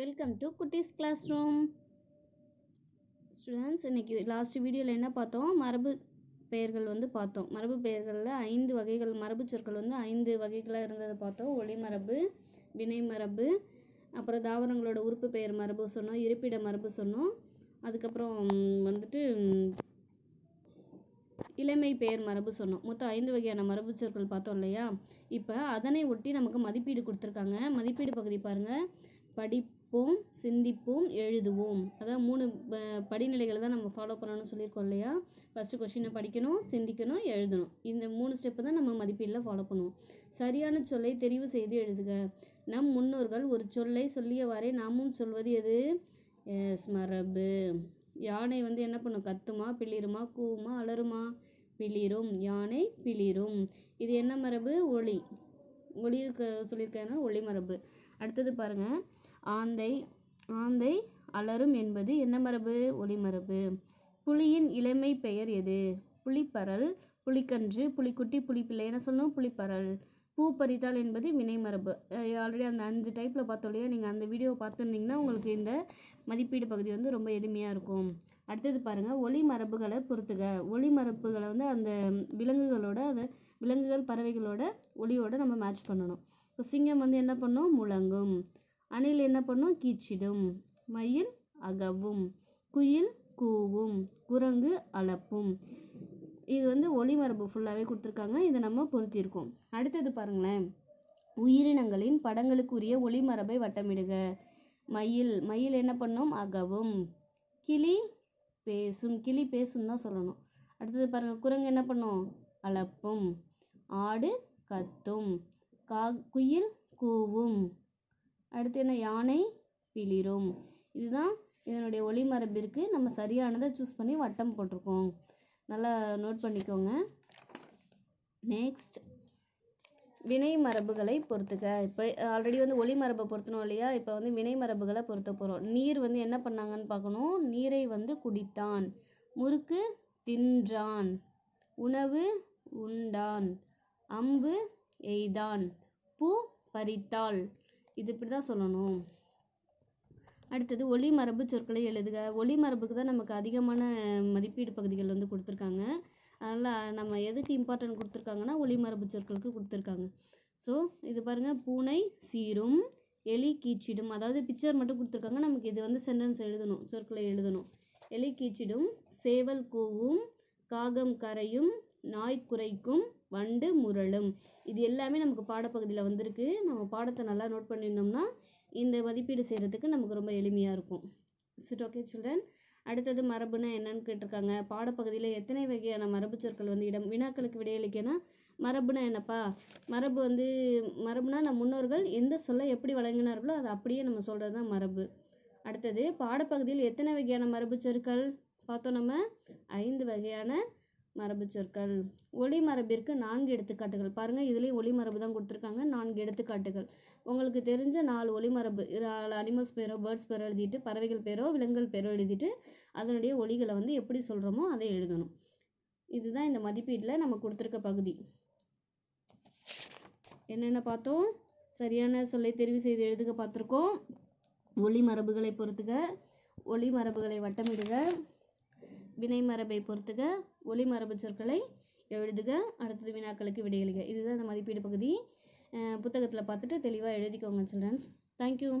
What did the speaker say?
welcome to Kutties classroom students இன்றைக்கி last வீடியோவில் என்ன பார்த்தோம் மரபு பெயர்கள் வந்து பார்த்தோம் மரபு பெயர்களில் ஐந்து வகைகள் மரபு சொற்கள் வந்து ஐந்து வகைகளாக இருந்ததை பார்த்தோம் ஒளி மரபு வினை மரபு அப்புறம் தாவரங்களோட உறுப்பு பெயர் மரபு சொன்னோம் இருப்பிட மரபு சொன்னோம் அதுக்கப்புறம் வந்துட்டு இளமை பெயர் மரபு சொன்னோம் மொத்தம் ஐந்து வகையான மரபு சொற்கள் பார்த்தோம் இல்லையா இப்போ அதனை ஒட்டி நமக்கு மதிப்பீடு கொடுத்துருக்காங்க மதிப்பீடு பகுதி பாருங்கள் படி கேட்போம் சிந்திப்போம் எழுதுவோம் அதான் மூணு படிநிலைகளை தான் நம்ம ஃபாலோ பண்ணணும்னு சொல்லியிருக்கோம் இல்லையா ஃபஸ்ட்டு கொஷினை படிக்கணும் சிந்திக்கணும் எழுதணும் இந்த மூணு ஸ்டெப்பு தான் நம்ம மதிப்பீடில் ஃபாலோ பண்ணுவோம் சரியான சொல்லை தெரிவு செய்து எழுதுக நம் முன்னோர்கள் ஒரு சொல்லை சொல்லியவாறே நாமும் சொல்வது எது எஸ் மரபு யானை வந்து என்ன பண்ணும் கத்துமா பிளிருமா கூவுமா அலருமா பிளிரும் யானை பிளிரும் இது என்ன மரபு ஒளி ஒளி சொல்லியிருக்கேன்னா ஒளி மரபு அடுத்தது பாருங்கள் ஆந்தை ஆந்தை அலறும் என்பது என்ன மரபு ஒளிமரபு புலியின் இளமை பெயர் எது புலிப்பரல் புலிக்கன்று புலிக்குட்டி புளிப்பிள்ளை என்ன சொல்லணும் புலிப்பரல் பூ பறித்தால் என்பது வினைமரபு ஆல்ரெடி அந்த அஞ்சு டைப்பில் பார்த்தோம் இல்லையா நீங்கள் அந்த வீடியோவை பார்த்துருந்தீங்கன்னா உங்களுக்கு இந்த மதிப்பீடு பகுதி வந்து ரொம்ப எளிமையாக இருக்கும் அடுத்தது பாருங்கள் ஒளி மரபுகளை பொறுத்துக ஒளி மரபுகளை வந்து அந்த விலங்குகளோட அந்த விலங்குகள் பறவைகளோட ஒளியோட நம்ம மேட்ச் பண்ணணும் இப்போ சிங்கம் வந்து என்ன பண்ணும் முழங்கும் அணில் என்ன பண்ணும் கீச்சிடும் மயில் அகவும் குயில் கூவும் குரங்கு அளப்பும் இது வந்து ஒளிமரபு ஃபுல்லாகவே கொடுத்துருக்காங்க இதை நம்ம பொருத்தியிருக்கோம் அடுத்தது பாருங்களேன் உயிரினங்களின் படங்களுக்குரிய ஒளிமரபை வட்டமிடுக மயில் மயில் என்ன பண்ணும் அகவும் கிளி பேசும் கிளி பேசும் தான் சொல்லணும் அடுத்தது பாருங்கள் குரங்கு என்ன பண்ணும் அளப்பும் ஆடு கத்தும் கா குயில் கூவும் அடுத்து என்ன யானை பிளிரும் இதுதான் இதனுடைய ஒளிமரபிற்கு நம்ம சரியானதை சூஸ் பண்ணி வட்டம் போட்டிருக்கோம் நல்லா நோட் பண்ணிக்கோங்க நெக்ஸ்ட் வினை மரபுகளை பொறுத்துக்க இப்போ ஆல்ரெடி வந்து ஒளி மரபை பொறுத்தணும் இல்லையா இப்போ வந்து வினை மரபுகளை பொறுத்த போகிறோம் நீர் வந்து என்ன பண்ணாங்கன்னு பார்க்கணும் நீரை வந்து குடித்தான் முறுக்கு தின்றான் உணவு உண்டான் அம்பு எய்தான் பூ பறித்தாள் இது இப்படி தான் சொல்லணும் அடுத்தது ஒளி மரபு சொற்களை எழுதுக ஒளி மரபுக்கு தான் நமக்கு அதிகமான மதிப்பீடு பகுதிகள் வந்து கொடுத்துருக்காங்க அதனால் நம்ம எதுக்கு இம்பார்ட்டன்ட் கொடுத்துருக்காங்கன்னா ஒளிமரபு சொற்களுக்கு கொடுத்துருக்காங்க ஸோ இது பாருங்கள் பூனை சீரும் எலி கீச்சிடும் அதாவது பிக்சர் மட்டும் கொடுத்துருக்காங்க நமக்கு இது வந்து சென்டென்ஸ் எழுதணும் சொற்களை எழுதணும் எலி கீச்சிடும் சேவல் கூவும் காகம் கரையும் நாய் குறைக்கும் வண்டு முரளும் இது எல்லாமே நமக்கு பாடப்பகுதியில் வந்திருக்கு நம்ம பாடத்தை நல்லா நோட் பண்ணியிருந்தோம்னா இந்த மதிப்பீடு செய்கிறதுக்கு நமக்கு ரொம்ப எளிமையாக இருக்கும் சிட் ஓகே சில்ட்ரன் அடுத்தது மரபுனா என்னன்னு கேட்டிருக்காங்க பாடப்பகுதியில் எத்தனை வகையான மரபு சொற்கள் வந்து இடம் வினாக்களுக்கு விடையளிக்கனா மரபுனா என்னப்பா மரபு வந்து மரபுனா நம் முன்னோர்கள் எந்த சொல்ல எப்படி வழங்கினார்களோ அதை அப்படியே நம்ம சொல்கிறது தான் மரபு அடுத்தது பாடப்பகுதியில் எத்தனை வகையான மரபு சொற்கள் பார்த்தோம் நம்ம ஐந்து வகையான மரபு சொற்கள் ஒளி மரபிற்கு நான்கு எடுத்துக்காட்டுகள் பாருங்கள் இதுலேயும் ஒளி மரபு தான் கொடுத்துருக்காங்க நான்கு எடுத்துக்காட்டுகள் உங்களுக்கு தெரிஞ்ச நாலு ஒளி மரபு அனிமல்ஸ் பேரோ பேர்ட்ஸ் பேரோ எழுதிட்டு பறவைகள் பேரோ விலங்குகள் பேரோ எழுதிட்டு அதனுடைய ஒளிகளை வந்து எப்படி சொல்கிறோமோ அதை எழுதணும் இதுதான் இந்த மதிப்பீட்டில் நம்ம கொடுத்துருக்க பகுதி என்னென்ன பார்த்தோம் சரியான சொல்லை தெரிவு செய்து எழுதுக பார்த்துருக்கோம் ஒளி மரபுகளை பொறுத்துக ஒளி மரபுகளை வட்டமிடுக வினை மரபை பொறுத்துக ஒளி மரபு சொற்களை எழுதுக அடுத்தது வினாக்களுக்கு விடையளிக இதுதான் அந்த மதிப்பீடு பகுதி புத்தகத்தில் பார்த்துட்டு தெளிவாக எழுதிக்கோங்க சில்ட்ரன்ஸ் தேங்க்யூ